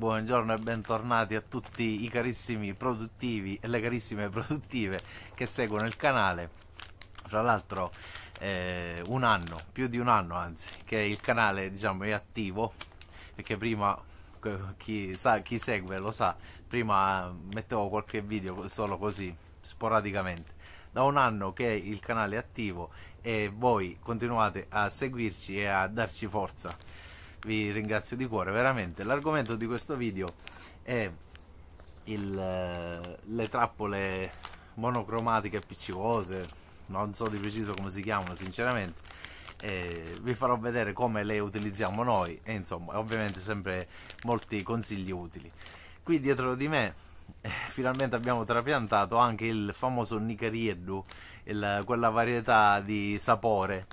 Buongiorno e bentornati a tutti i carissimi produttivi e le carissime produttive che seguono il canale. Fra l'altro eh, un anno, più di un anno anzi, che il canale diciamo, è attivo, perché prima chi, sa, chi segue lo sa, prima mettevo qualche video solo così, sporadicamente da un anno che il canale è attivo e voi continuate a seguirci e a darci forza vi ringrazio di cuore veramente l'argomento di questo video è il, eh, le trappole monocromatiche appiccicose non so di preciso come si chiamano sinceramente eh, vi farò vedere come le utilizziamo noi e insomma ovviamente sempre molti consigli utili qui dietro di me eh, finalmente abbiamo trapiantato anche il famoso Nicarieddu il, quella varietà di sapore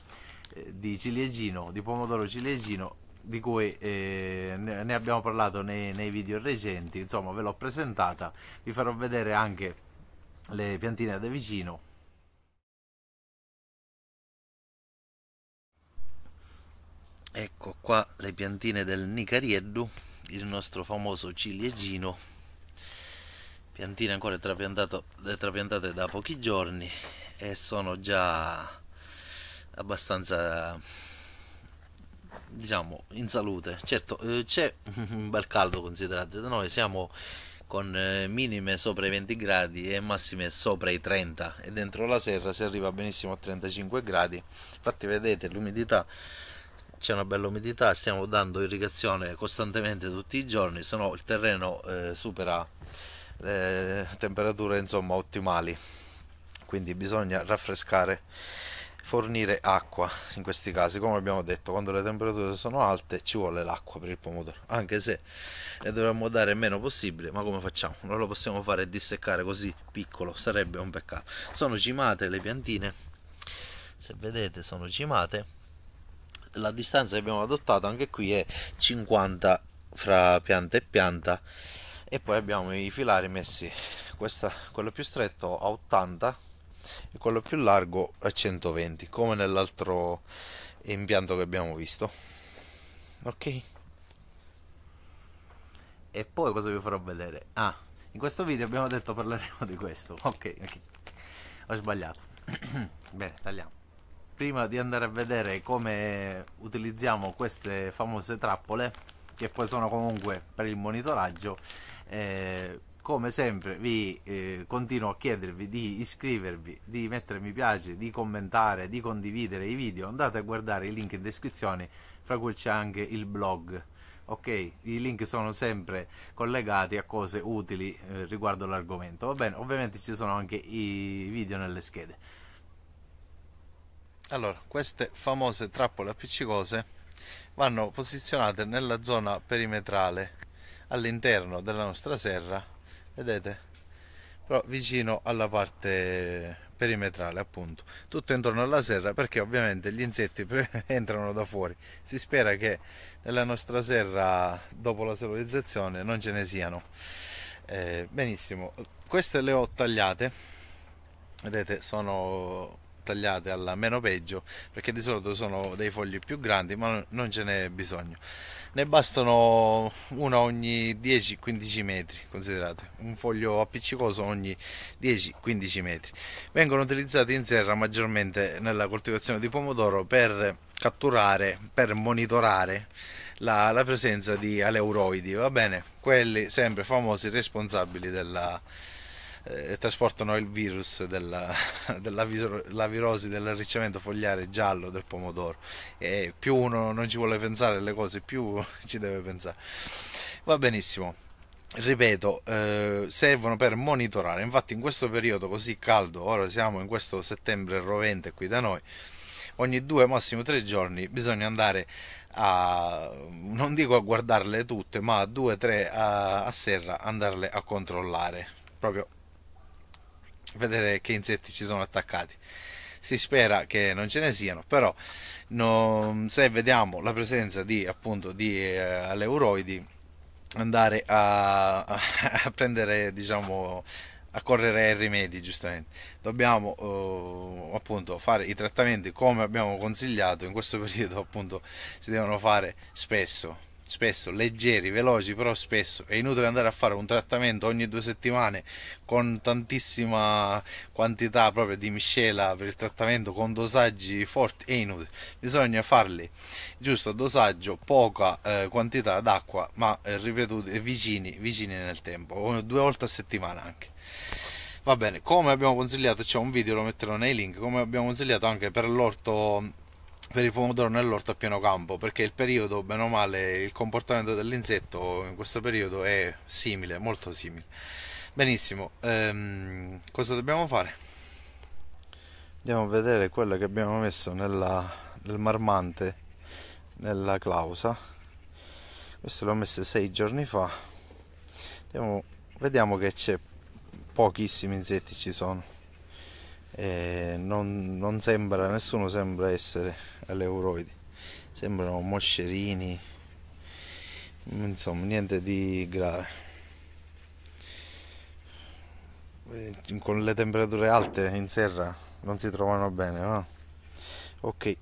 eh, di ciliegino di pomodoro ciliegino di cui eh, ne abbiamo parlato nei, nei video recenti, insomma ve l'ho presentata, vi farò vedere anche le piantine da vicino. Ecco qua le piantine del Nicarieddu, il nostro famoso ciliegino, piantine ancora trapiantate da pochi giorni e sono già abbastanza diciamo in salute certo eh, c'è un bel caldo considerate da noi siamo con eh, minime sopra i 20 gradi e massime sopra i 30 e dentro la serra si arriva benissimo a 35 gradi infatti vedete l'umidità c'è una bella umidità stiamo dando irrigazione costantemente tutti i giorni se no il terreno eh, supera eh, temperature insomma ottimali quindi bisogna raffrescare fornire acqua in questi casi come abbiamo detto quando le temperature sono alte ci vuole l'acqua per il pomodoro anche se ne dovremmo dare meno possibile ma come facciamo non lo possiamo fare disseccare così piccolo sarebbe un peccato sono cimate le piantine se vedete sono cimate la distanza che abbiamo adottato anche qui è 50 fra pianta e pianta e poi abbiamo i filari messi questa, quello più stretto a 80 e quello più largo a 120 come nell'altro impianto che abbiamo visto ok e poi cosa vi farò vedere ah in questo video abbiamo detto parleremo di questo ok, okay. ho sbagliato bene tagliamo prima di andare a vedere come utilizziamo queste famose trappole che poi sono comunque per il monitoraggio eh, come sempre vi eh, continuo a chiedervi di iscrivervi, di mettere mi piace, di commentare, di condividere i video, andate a guardare i link in descrizione, fra cui c'è anche il blog. Ok, i link sono sempre collegati a cose utili eh, riguardo l'argomento. Va bene, ovviamente ci sono anche i video nelle schede. Allora, queste famose trappole appiccicose vanno posizionate nella zona perimetrale all'interno della nostra serra vedete però vicino alla parte perimetrale appunto tutto intorno alla serra perché ovviamente gli insetti entrano da fuori si spera che nella nostra serra dopo la solarizzazione non ce ne siano eh, benissimo queste le ho tagliate vedete sono tagliate alla meno peggio perché di solito sono dei fogli più grandi ma non ce n'è bisogno ne bastano una ogni 10-15 metri considerate un foglio appiccicoso ogni 10-15 metri vengono utilizzati in serra maggiormente nella coltivazione di pomodoro per catturare per monitorare la, la presenza di aleuroidi va bene quelli sempre famosi responsabili della eh, trasportano il virus della, della virosi dell'arricciamento fogliare giallo del pomodoro e più uno non ci vuole pensare alle cose più ci deve pensare va benissimo ripeto, eh, servono per monitorare. Infatti, in questo periodo così caldo, ora siamo in questo settembre rovente qui da noi, ogni due, massimo tre giorni bisogna andare a non dico a guardarle tutte, ma a due, tre a, a serra andarle a controllare proprio vedere che insetti ci sono attaccati. Si spera che non ce ne siano, però no, se vediamo la presenza di, appunto, di eh, aleuroidi, andare a, a prendere, diciamo, a correre ai rimedi giustamente dobbiamo eh, appunto fare i trattamenti come abbiamo consigliato in questo periodo appunto si devono fare spesso spesso leggeri, veloci, però spesso è inutile andare a fare un trattamento ogni due settimane con tantissima quantità proprio di miscela per il trattamento con dosaggi forti, è inutile. Bisogna farli giusto dosaggio, poca eh, quantità d'acqua, ma eh, ripetuti eh, vicini, vicini nel tempo, due volte a settimana anche va bene come abbiamo consigliato c'è un video lo metterò nei link come abbiamo consigliato anche per l'orto per il pomodoro nell'orto a pieno campo perché il periodo, bene o male, il comportamento dell'insetto in questo periodo è simile, molto simile. Benissimo, ehm, cosa dobbiamo fare? Andiamo a vedere quello che abbiamo messo nella, nel marmante, nella clausa. Questo l'ho messo sei giorni fa. Andiamo, vediamo che c'è pochissimi insetti ci sono eh, non, non, sembra, nessuno sembra essere all'euroidi, sembrano moscerini, insomma niente di grave. Eh, con le temperature alte in serra non si trovano bene, no? Ok.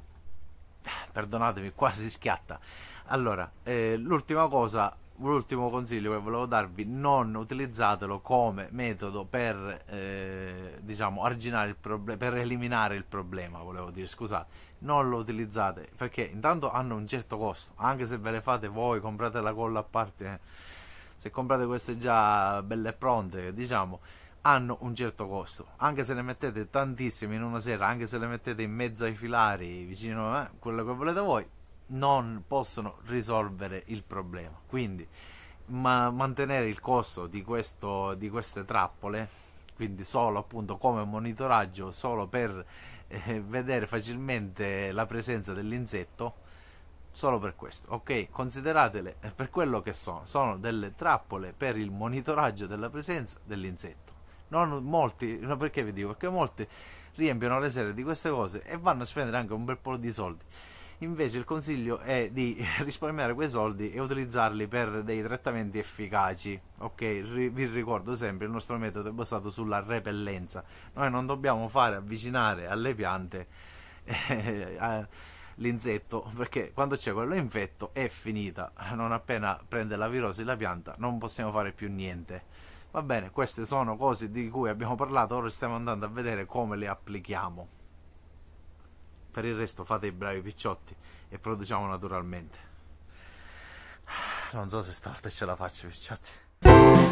Perdonatemi, quasi si schiatta. Allora, eh, l'ultima cosa l'ultimo consiglio che volevo darvi, non utilizzatelo come metodo per, eh, diciamo, arginare il problema, per eliminare il problema, volevo dire, scusate. Non lo utilizzate, perché intanto hanno un certo costo, anche se ve le fate voi, comprate la colla a parte, eh. se comprate queste già belle e pronte, diciamo, hanno un certo costo. Anche se ne mettete tantissime in una sera, anche se le mettete in mezzo ai filari, vicino a eh, quello che volete voi, non possono risolvere il problema. Quindi ma mantenere il costo di, questo, di queste trappole, quindi solo appunto come monitoraggio, solo per eh, vedere facilmente la presenza dell'insetto, solo per questo, ok? Consideratele per quello che sono, sono delle trappole per il monitoraggio della presenza dell'insetto. Non molti, no perché vi dico? Perché molti riempiono le serie di queste cose e vanno a spendere anche un bel po' di soldi invece il consiglio è di risparmiare quei soldi e utilizzarli per dei trattamenti efficaci ok ri- vi ricordo sempre il nostro metodo è basato sulla repellenza noi non dobbiamo fare avvicinare alle piante eh, eh, l'insetto perché quando c'è quello infetto è finita non appena prende la virosi la pianta non possiamo fare più niente Va bene, queste sono cose di cui abbiamo parlato, ora stiamo andando a vedere come le applichiamo per il resto fate i bravi picciotti e produciamo naturalmente non so se stavolta ce la faccio picciotti